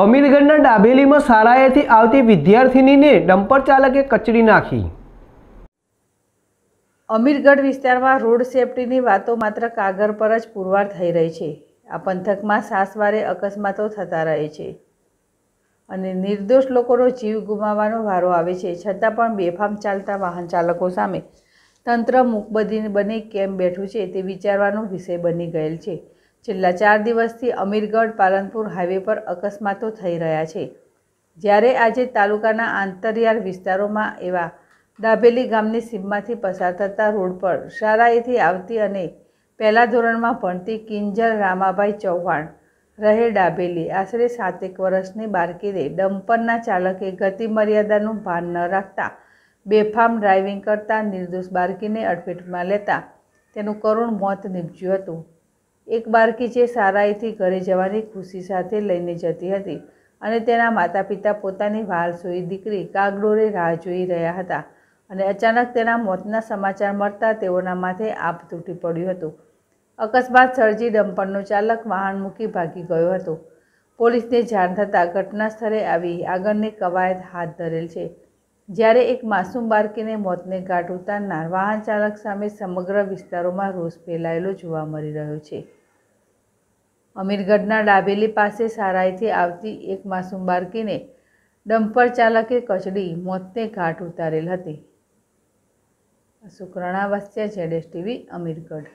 અમીરગઢના ડાબેલીમાં શાળાએથી આવતી વિદ્યાર્થીનીને ડમ્પર ચાલકે કચડી નાખી અમીરગઢ વિસ્તારમાં રોડ સેફટીની વાતો માત્ર કાગળ પર જ પુરવાર થઈ રહી છે આ પંથકમાં સાસવારે અકસ્માતો થતા રહે છે અને નિર્દોષ લોકોનો જીવ ગુમાવવાનો વારો આવે છે છતાં પણ બેફામ ચાલતા વાહન ચાલકો સામે તંત્ર મૂકબદી બની કેમ બેઠું છે તે વિચારવાનો વિષય બની ગયેલ છે છેલ્લા ચાર દિવસથી અમીરગઢ પાલનપુર હાઈવે પર અકસ્માતો થઈ રહ્યા છે જ્યારે આજે તાલુકાના આંતરિયાળ વિસ્તારોમાં એવા દાભેલી ગામની સીમમાંથી પસાર થતા રોડ પર શારાઈથી આવતી અને પહેલા ધોરણમાં ભણતી કિંજલ રામાભાઈ ચૌહાણ રહે ડાભેલી આશરે સાતેક વર્ષની બારકીરે ડમ્પરના ચાલકે ગતિ મર્યાદાનું ભાન ન રાખતા બેફામ ડ્રાઇવિંગ કરતા નિર્દોષ બારકીને અડફેટમાં લેતા તેનું કરુણ મોત નીપજ્યું હતું એક બાળકી જે સારાઈથી ઘરે જવાની ખુશી સાથે લઈને જતી હતી અને તેના માતા પિતા પોતાની સોઈ દીકરી કાગડોરે રાહ જોઈ રહ્યા હતા અને અચાનક તેના મોતના સમાચાર મળતા તેઓના માથે આપ તૂટી પડ્યું હતું અકસ્માત સર્જી ડમ્પરનો ચાલક વાહન મૂકી ભાગી ગયો હતો પોલીસને જાણ થતાં ઘટના સ્થળે આવી આગળની કવાયત હાથ ધરેલ છે જ્યારે એક માસૂમ બાળકીને મોતને ઘાટ ઉતારનાર વાહન ચાલક સામે સમગ્ર વિસ્તારોમાં રોષ ફેલાયેલો જોવા મળી રહ્યો છે અમીરગઢના ડાબેલી પાસે સારાઈથી આવતી એક માસુમ બાળકીને ડમ્પર ચાલકે કચડી મોતને ઘાટ ઉતારેલ હતી શુક્રણા વસ્યા જેડેશ ટીવી અમીરગઢ